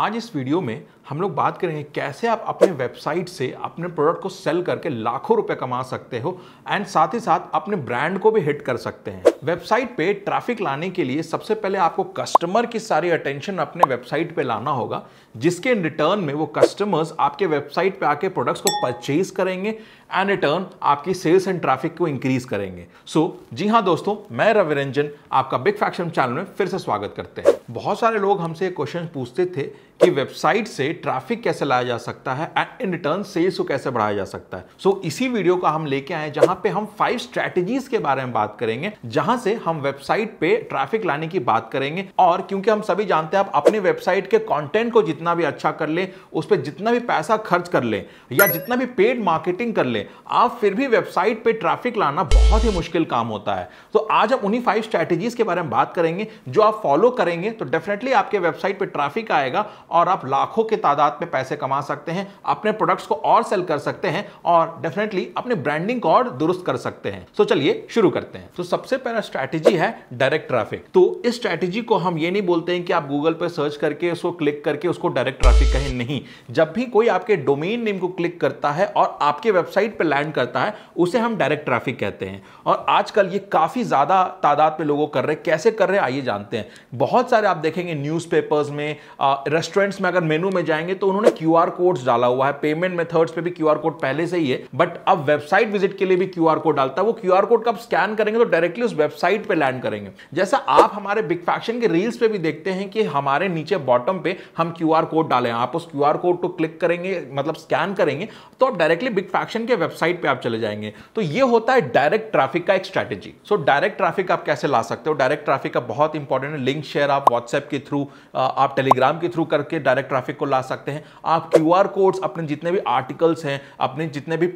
आज इस वीडियो में हम लोग बात करेंगे कैसे आप अपने वेबसाइट से अपने प्रोडक्ट को सेल करके लाखों रुपए कमा सकते हो एंड साथ ही साथ अपने ब्रांड को भी हिट कर सकते हैं वेबसाइट पे ट्रैफिक लाने के लिए सबसे पहले आपको कस्टमर की सारी अटेंशन अपने वेबसाइट पे लाना होगा जिसके रिटर्न में वो कस्टमर्स आपके वेबसाइट पे आके प्रोडक्ट्स को परचेज करेंगे एंड रिटर्न आपकी सेल्स एंड ट्रैफिक को इंक्रीज करेंगे सो so, जी हाँ दोस्तों मैं रवि रंजन आपका बिग फैक्शन चैनल में फिर से स्वागत करते हैं बहुत सारे लोग हमसे क्वेश्चन पूछते थे कि वेबसाइट से ट्रैफिक कैसे लाया जा सकता है एंड इन रिटर्न सेल्स को कैसे बढ़ाया जा सकता है सो so, इसी वीडियो का हम लेके आए जहां पे हम फाइव स्ट्रेटजीज के बारे में बात करेंगे जहां से हम वेबसाइट पे ट्रैफिक लाने की बात करेंगे और क्योंकि हम सभी जानते हैं आप अपने वेबसाइट के कॉन्टेंट को जितना भी अच्छा कर ले उस पर जितना भी पैसा खर्च कर ले या जितना भी पेड मार्केटिंग कर ले आप फिर भी वेबसाइट पर ट्रैफिक लाना बहुत ही मुश्किल काम होता है तो so, आज हम उन्हीं फाइव स्ट्रैटेजीज के बारे में बात करेंगे जो आप फॉलो करेंगे तो डेफिनेटली आपके वेबसाइट पर ट्रैफिक आएगा और आप लाखों की तादाद में पैसे कमा सकते हैं अपने प्रोडक्ट्स को और सेल कर सकते हैं और डेफिनेटली अपने ब्रांडिंग को और दुरुस्त कर सकते हैं तो चलिए शुरू करते हैं तो सबसे पहला स्ट्रैटेजी है डायरेक्ट ट्रैफिक तो इस स्ट्रैटेजी को हम ये नहीं बोलते हैं कि आप गूगल पर सर्च करके उसको क्लिक करके उसको डायरेक्ट ट्रैफिक कहें नहीं जब भी कोई आपके डोमेन नेम को क्लिक करता है और आपके वेबसाइट पर लैंड करता है उसे हम डायरेक्ट ट्रैफिक कहते हैं और आजकल ये काफ़ी ज़्यादा तादाद में लोगों कर रहे कैसे कर रहे आइए जानते हैं बहुत सारे आप देखेंगे न्यूज़पेपर्स में रेस्टोरेंट्स में अगर मेनू में जाएंगे तो उन्होंने क्यू आर कोड्स डाला हुआ है पेमेंट मेथड्स पे भी क्यू आर कोड पहले से ही है बट अब वेबसाइट विजिट के लिए भी क्यू आर कोड डालता है वो क्यू आर कोड का स्कैन करेंगे तो डायरेक्टली उस वेबसाइट पे लैंड करेंगे जैसा आप हमारे बिग फैक्शन के रील्स पे भी देखते हैं कि हमारे नीचे बॉटम पे हम क्यू आर कोड डाले आप उस क्यू आर कोड को क्लिक करेंगे मतलब स्कैन करेंगे तो आप डायरेक्टली बिग फैक्शन के वेबसाइट पर आप चले जाएंगे तो ये होता है डायरेक्ट ट्रैफिक का एक स्ट्रैटेजी सो डायरेक्ट ट्रैफिक आप कैसे ला सकते हो डायरेक्ट ट्रैफिक का बहुत इंपॉर्टेंट है लिंक शेयर आप व्हाट्सएप के थ्रू आप टेलीग्राम के थ्रू करके डायरेक्ट ट्रैफिक को ला सकते हैं आप क्यू आर कोड्स अपने जितने भी आर्टिकल्स हैं अपने जितने भी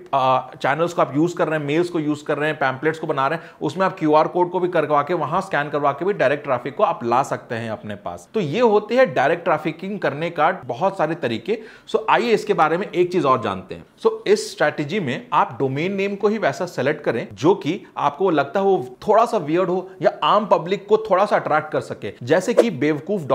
चैनल्स को आप यूज़ कर रहे हैं मेल्स को यूज़ कर रहे हैं पैम्पलेट्स को बना रहे हैं उसमें आप क्यू आर कोड को भी करवा के वहाँ स्कैन करवा के भी डायरेक्ट ट्राफिक को आप ला सकते हैं अपने पास तो ये होते हैं डायरेक्ट ट्राफिकिंग करने का बहुत सारे तरीके सो आइए इसके बारे में एक चीज़ और जानते हैं सो इस स्ट्रैटेजी में आप डोमेन नेम को ही वैसा सेलेक्ट करें जो कि आपको लगता हो थोड़ा सा वियर्ड हो या आम पब्लिक को थोड़ा सा अट्रैक्ट कर सके जैसे कि बेवकूफ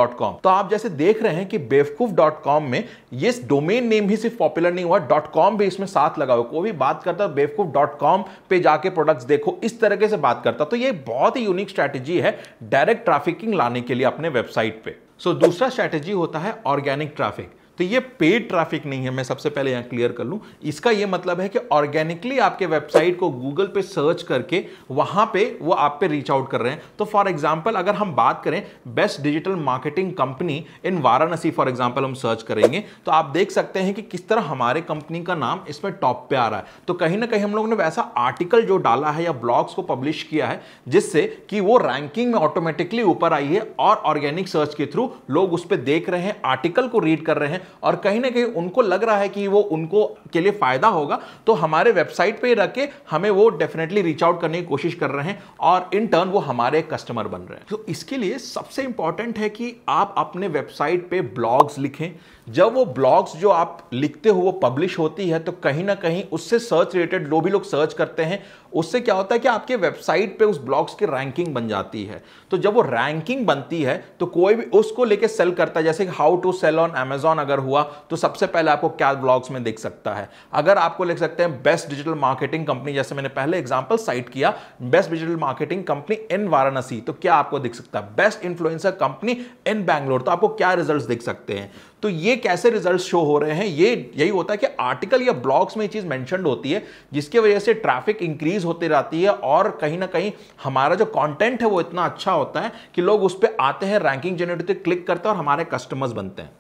तो आप जैसे देख रहे हैं हैं कि बेवकूफ डॉट कॉम में ये डोमेन नेम ही सिर्फ पॉपुलर नहीं हुआ डॉट कॉम भी इसमें साथ लगा हुआ कोई भी बात करता है बेवकूफ डॉट कॉम पर जाके प्रोडक्ट्स देखो इस तरीके से बात करता तो ये बहुत ही यूनिक स्ट्रैटेजी है डायरेक्ट ट्रैफिकिंग लाने के लिए अपने वेबसाइट पर सो so, दूसरा स्ट्रैटेजी होता है ऑर्गेनिक ट्रैफिक तो ये पेड ट्रैफिक नहीं है मैं सबसे पहले यहां क्लियर कर लूं इसका ये मतलब है कि ऑर्गेनिकली आपके वेबसाइट को गूगल पे सर्च करके वहां पे वो आप पे रीच आउट कर रहे हैं तो फॉर एग्जाम्पल अगर हम बात करें best digital marketing company in Varanasi for example हम सर्च करेंगे तो आप देख सकते हैं कि किस तरह हमारे कंपनी का नाम इसमें टॉप पे आ रहा है तो कहीं ना कहीं हम लोगों ने वैसा आर्टिकल जो डाला है या ब्लॉग्स को पब्लिश किया है जिससे कि वो रैंकिंग में ऑटोमेटिकली ऊपर आई है और ऑर्गेनिक सर्च के थ्रू लोग उस पर देख रहे हैं आर्टिकल को रीड कर रहे हैं और कहीं ना कहीं उनको लग रहा है कि वो उनको के लिए फ़ायदा होगा तो हमारे वेबसाइट पर रख के हमें वो डेफिनेटली रीच आउट करने की कोशिश कर रहे हैं और इन टर्न वो हमारे कस्टमर बन रहे हैं तो इसके लिए सबसे इंपॉर्टेंट है कि आप अपने वेबसाइट पे ब्लॉग्स लिखें जब वो ब्लॉग्स जो आप लिखते हो वो पब्लिश होती है तो कहीं ना कहीं उससे सर्च रिलेटेड जो भी लोग सर्च करते हैं उससे क्या होता है कि आपके वेबसाइट पे उस ब्लॉग्स की रैंकिंग बन जाती है तो जब वो रैंकिंग बनती है तो कोई भी उसको लेके सेल करता है जैसे how to sell on Amazon अगर हुआ तो सबसे पहले आपको क्या ब्लॉग्स में देख सकता है अगर आपको लिख सकते हैं बेस्ट डिजिटल मार्केटिंग कंपनी जैसे मैंने पहले एग्जाम्पल साइट किया best digital marketing company in Varanasi तो क्या आपको दिख सकता है best influencer company in Bangalore तो आपको क्या रिजल्ट दिख सकते हैं तो ये कैसे रिजल्ट शो हो रहे हैं ये यही होता है कि आर्टिकल या ब्लॉग्स में चीज़ मैंशनड होती है जिसकी वजह से ट्रैफिक इंक्रीज होती रहती है और कहीं ना कहीं हमारा जो कॉन्टेंट है वो इतना अच्छा होता है कि लोग उस पर आते हैं रैंकिंग जनरेट होते क्लिक करते हैं और हमारे कस्टमर्स बनते हैं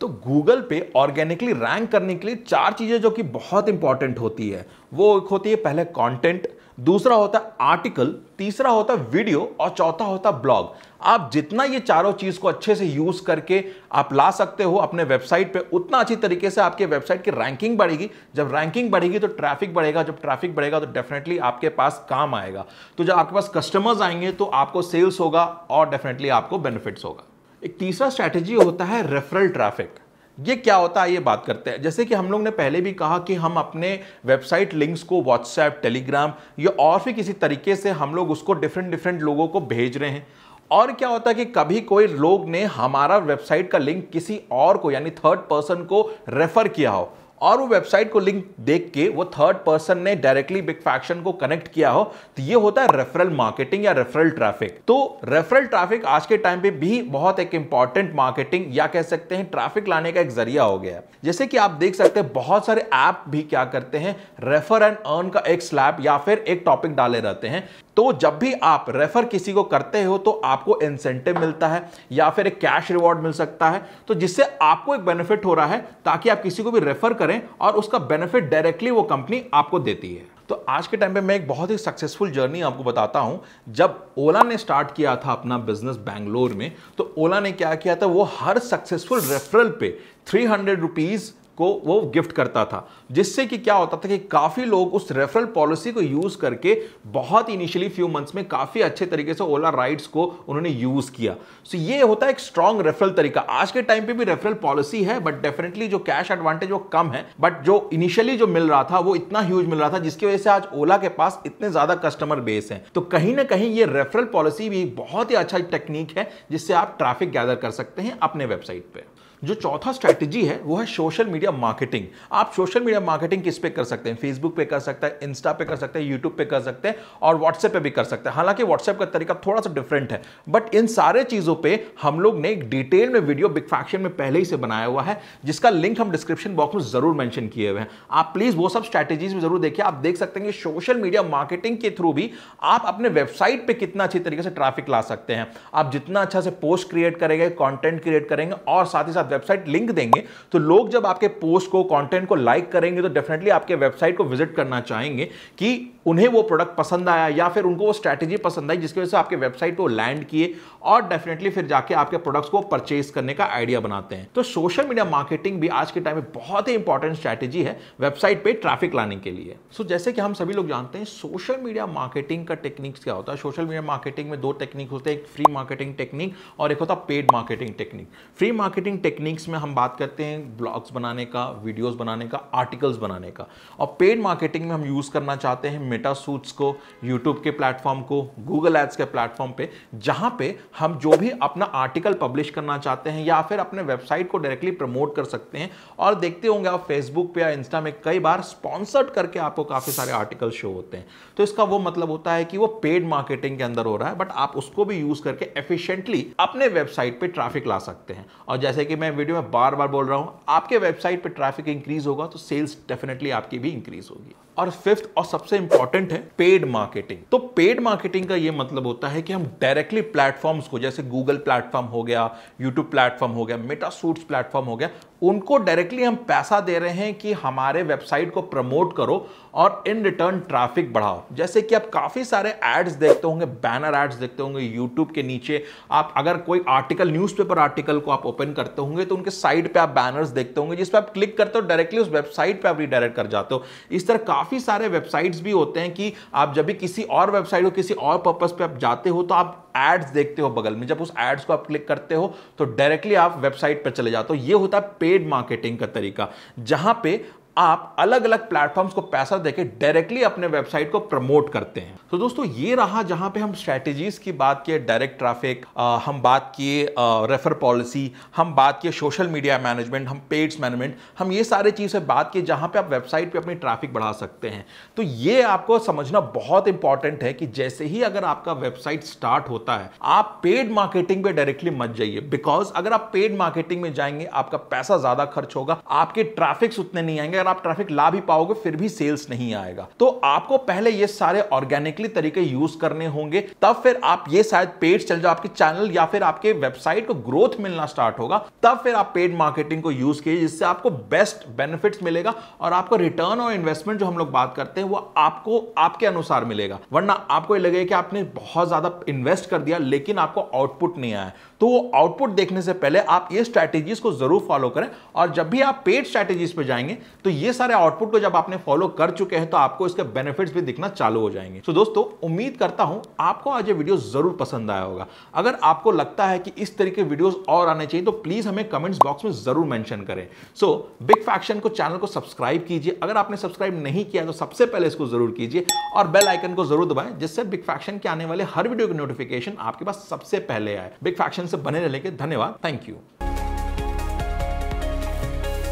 तो गूगल पे ऑर्गेनिकली रैंक करने के लिए चार चीज़ें जो कि बहुत इंपॉर्टेंट होती है वो एक होती है पहले कॉन्टेंट दूसरा होता है आर्टिकल तीसरा होता है वीडियो और चौथा होता है ब्लॉग आप जितना ये चारों चीज़ को अच्छे से यूज़ करके आप ला सकते हो अपने वेबसाइट पे उतना अच्छी तरीके से आपके वेबसाइट की रैंकिंग बढ़ेगी जब रैंकिंग बढ़ेगी तो ट्रैफिक बढ़ेगा जब ट्रैफिक बढ़ेगा तो डेफिनेटली आपके पास काम आएगा तो जब आपके पास कस्टमर्स आएंगे तो आपको सेल्स होगा और डेफिनेटली आपको बेनिफिट्स होगा एक तीसरा स्ट्रैटेजी होता है रेफरल ट्रैफिक ये क्या होता है ये बात करते हैं जैसे कि हम लोग ने पहले भी कहा कि हम अपने वेबसाइट लिंक्स को व्हाट्सएप टेलीग्राम या और भी किसी तरीके से हम लोग उसको डिफरेंट डिफरेंट लोगों को भेज रहे हैं और क्या होता है कि कभी कोई लोग ने हमारा वेबसाइट का लिंक किसी और को यानी थर्ड पर्सन को रेफर किया हो और वो वेबसाइट को लिंक देख के वो थर्ड पर्सन ने डायरेक्टली बिग फैक्शन को कनेक्ट किया हो तो ये होता है रेफरल मार्केटिंग या रेफरल ट्रैफिक तो रेफरल ट्रैफिक आज के टाइम पे भी बहुत एक इंपॉर्टेंट मार्केटिंग या कह सकते हैं ट्रैफिक लाने का एक जरिया हो गया है जैसे कि आप देख सकते हैं बहुत सारे ऐप भी क्या करते हैं रेफर एंड अर्न का एक स्लैब या फिर एक टॉपिक डाले रहते हैं तो जब भी आप रेफर किसी को करते हो तो आपको इंसेंटिव मिलता है या फिर एक कैश रिवॉर्ड मिल सकता है तो जिससे आपको एक बेनिफिट हो रहा है ताकि आप किसी को भी रेफर करें करें और उसका बेनिफिट डायरेक्टली वो कंपनी आपको देती है तो आज के टाइम पे मैं एक बहुत ही सक्सेसफुल जर्नी आपको बताता हूं जब ओला ने स्टार्ट किया था अपना बिजनेस बैंगलोर में तो ओला ने क्या किया था वो हर सक्सेसफुल रेफरल पे थ्री हंड्रेड रुपीज़ को वो गिफ्ट करता था जिससे कि क्या होता था कि काफ़ी लोग उस रेफरल पॉलिसी को यूज़ करके बहुत इनिशियली फ्यू मंथ्स में काफ़ी अच्छे तरीके से ओला राइड्स को उन्होंने यूज़ किया सो so ये होता है एक स्ट्रांग रेफरल तरीका आज के टाइम पे भी रेफरल पॉलिसी है बट डेफिनेटली जो कैश एडवांटेज वो कम है बट जो इनिशियली जो मिल रहा था वो इतना ह्यूज मिल रहा था जिसकी वजह से आज ओला के पास इतने ज़्यादा कस्टमर बेस है तो कहीं ना कहीं ये रेफरल पॉलिसी भी बहुत ही अच्छा टेक्निक है जिससे आप ट्रैफिक गैदर कर सकते हैं अपने वेबसाइट पर जो चौथा स्ट्रैटेजी है वो है सोशल मीडिया मार्केटिंग आप सोशल मीडिया मार्केटिंग किस पे कर सकते हैं फेसबुक पे कर सकते हैं इंस्टा पे कर सकते हैं यूट्यूब पे कर सकते हैं और व्हाट्सएप पे भी कर सकते हैं हालांकि व्हाट्सएप का तरीका थोड़ा सा डिफरेंट है बट इन सारे चीज़ों पर हम लोग ने एक डिटेल में वीडियो बिग फैक्शन में पहले ही से बनाया हुआ है जिसका लिंक हम डिस्क्रिप्शन बॉक्स में जरूर मैंशन किए हुए हैं आप प्लीज़ वो सब स्ट्रैटेजीज भी जरूर देखिए आप देख सकते हैं कि सोशल मीडिया मार्केटिंग के थ्रू भी आप अपने वेबसाइट पर कितना अच्छी तरीके से ट्रैफिक ला सकते हैं आप जितना अच्छा से पोस्ट क्रिएट करेंगे कॉन्टेंट क्रिएट करेंगे और साथ ही साथ वेबसाइट लिंक देंगे तो लोग जब आपके पोस्ट को कॉन्टेंट को लाइक करेंगे तो डेफिनेटली आपके वेबसाइट को विजिट करना चाहेंगे कि उन्हें वो प्रोडक्ट पसंद आया या फिर उनको वो स्ट्रैटेजी पसंद आई जिसकी वजह से आपके वेबसाइट को लैंड किए और डेफिनेटली फिर जाके आपके प्रोडक्ट्स को परचेज करने का आइडिया बनाते हैं तो सोशल मीडिया मार्केटिंग भी आज के टाइम में बहुत ही इंपॉर्टेंट स्ट्रैटेजी है वेबसाइट पे ट्रैफिक लाने के लिए सो so, जैसे कि हम सभी लोग जानते हैं सोशल मीडिया मार्केटिंग का टेक्निक्स क्या होता है सोशल मीडिया मार्केटिंग में दो टेक्निक होते हैं एक फ्री मार्केटिंग टेक्निक और एक होता है paid marketing technique free marketing techniques में हम बात करते हैं ब्लॉग्स बनाने का वीडियोज बनाने का आर्टिकल्स बनाने का और पेड मार्केटिंग में हम यूज करना चाहते हैं मेटा सूट्स को यूट्यूब के प्लेटफॉर्म को गूगल एड्स के प्लेटफॉर्म पे जहाँ पे हम जो भी अपना आर्टिकल पब्लिश करना चाहते हैं या फिर अपने वेबसाइट को डायरेक्टली प्रमोट कर सकते हैं और देखते होंगे आप फेसबुक पे या इंस्टा में कई बार स्पॉन्सर्ड करके आपको काफ़ी सारे आर्टिकल शो होते हैं तो इसका वो मतलब होता है कि वो पेड मार्केटिंग के अंदर हो रहा है बट आप उसको भी यूज़ करके एफिशिएंटली अपने वेबसाइट पर ट्रैफिक ला सकते हैं और जैसे कि मैं वीडियो में बार बार बोल रहा हूँ आपके वेबसाइट पर ट्रैफिक इंक्रीज होगा तो सेल्स डेफिनेटली आपकी भी इंक्रीज होगी और फिफ्थ और सबसे इंपॉर्टेंट है पेड मार्केटिंग तो पेड मार्केटिंग का ये मतलब होता है कि हम डायरेक्टली प्लेटफॉर्म्स को जैसे गूगल प्लेटफॉर्म हो गया यूट्यूब प्लेटफॉर्म हो गया मेटा सूट्स प्लेटफॉर्म हो गया उनको डायरेक्टली हम पैसा दे रहे हैं कि हमारे वेबसाइट को प्रमोट करो और इन रिटर्न ट्रैफिक बढ़ाओ जैसे कि आप काफ़ी सारे एड्स देखते होंगे बैनर एड्स देखते होंगे यूट्यूब के नीचे आप अगर कोई आर्टिकल न्यूज़पेपर आर्टिकल को आप ओपन करते होंगे तो उनके साइड पे आप बैनर्स देखते होंगे जिस पर आप क्लिक करते हो डायरेक्टली उस वेबसाइट पर आप रिडायरेक्ट कर जाते हो इस तरह काफ़ी सारे वेबसाइट्स भी होते हैं कि आप जब भी किसी और वेबसाइट को किसी और पर्पज़ पर आप जाते हो तो आप एड्स देखते हो बगल में जब उस एड्स को आप क्लिक करते हो तो डायरेक्टली आप वेबसाइट पर चले जाते हो ये होता है पेड मार्केटिंग का तरीका जहां पे आप अलग अलग प्लेटफॉर्म्स को पैसा देके डायरेक्टली अपने वेबसाइट को प्रमोट करते हैं तो दोस्तों ये रहा जहां पे हम स्ट्रेटेजीज की बात किए डायरेक्ट ट्रैफिक हम बात किए रेफर पॉलिसी हम बात किए सोशल मीडिया मैनेजमेंट हम पेड्स मैनेजमेंट हम ये सारे चीज़ें बात किए जहां पे आप वेबसाइट पे अपनी ट्रैफिक बढ़ा सकते हैं तो ये आपको समझना बहुत इंपॉर्टेंट है कि जैसे ही अगर आपका वेबसाइट स्टार्ट होता है आप पेड मार्केटिंग पे डायरेक्टली मत जाइए बिकॉज अगर आप पेड मार्केटिंग में जाएंगे आपका पैसा ज़्यादा खर्च होगा आपके ट्रैफिक्स उतने नहीं आएंगे अगर आप ट्रैफिक ला भी पाओगे फिर भी सेल्स नहीं आएगा तो आपको पहले ये सारे ऑर्गेनिकली तरीके यूज करने होंगे तब फिर आप ये शायद पेड चल जाओ आपके चैनल या फिर आपके वेबसाइट को ग्रोथ मिलना स्टार्ट होगा तब फिर आप पेड मार्केटिंग को यूज कीजिए जिससे आपको बेस्ट बेनिफिट्स मिलेगा और आपको रिटर्न और इन्वेस्टमेंट जो हम लोग बात करते हैं वो आपको आपके अनुसार मिलेगा वरना आपको ये लगेगा कि आपने बहुत ज्यादा इन्वेस्ट कर दिया लेकिन आपको आउटपुट नहीं आया तो वो आउटपुट देखने से पहले आप ये स्ट्रैटेजीज को जरूर फॉलो करें और जब भी आप पेड स्ट्रैटेजीज पे जाएंगे तो ये सारे आउटपुट को जब आपने फॉलो कर चुके हैं तो आपको इसके बेनिफिट्स भी दिखना चालू हो जाएंगे तो दोस्तों उम्मीद करता हूं आपको आज ये वीडियो जरूर पसंद आया होगा अगर आपको लगता है कि इस तरीके वीडियोस और आने चाहिए तो प्लीज हमें कमेंट्स बॉक्स में जरूर मैंशन करें सो बिग फैक्शन को चैनल को सब्सक्राइब कीजिए अगर आपने सब्सक्राइब नहीं किया तो सबसे पहले इसको जरूर कीजिए और बेल आइकन को जरूर दबाएं जिससे बिग फैक्शन के आने वाले हर वीडियो की नोटिफिकेशन आपके पास सबसे पहले आए बिग फैक्शन से बने रहने के धन्यवाद थैंक यू